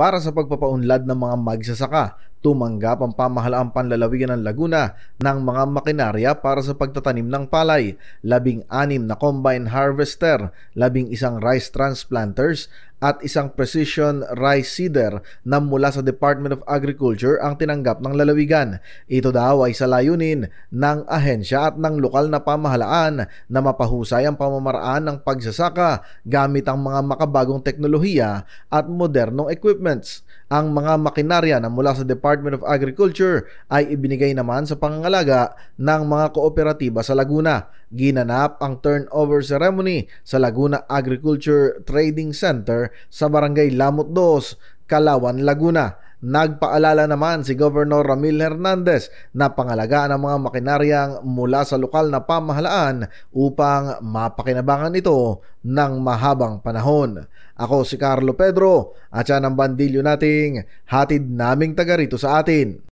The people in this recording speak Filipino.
para sa pagpapaunlad ng mga magsasaka tumanggap ang pamahalaang panlalawigan ng Laguna ng mga makinarya para sa pagtatanim ng palay, labing anim na combine harvester, labing isang rice transplanters at isang precision rice seeder na mula sa Department of Agriculture ang tinanggap ng lalawigan. Ito daw ay sa layunin ng ahensya at ng lokal na pamahalaan na mapahusay ang pamamaraan ng pagsasaka gamit ang mga makabagong teknolohiya at modernong equipments. Ang mga makinarya na mula sa Department of Agriculture ay ibinigay naman sa pangangalaga ng mga kooperatiba sa Laguna. Ginanap ang turnover ceremony sa Laguna Agriculture Trading Center sa Barangay Lamot 2, Kalawan, Laguna Nagpaalala naman si Governor Ramil Hernandez na pangalagaan ang mga makinaryang mula sa lokal na pamahalaan upang mapakinabangan ito ng mahabang panahon. Ako si Carlo Pedro at yan ang bandilyo nating hatid naming taga rito sa atin.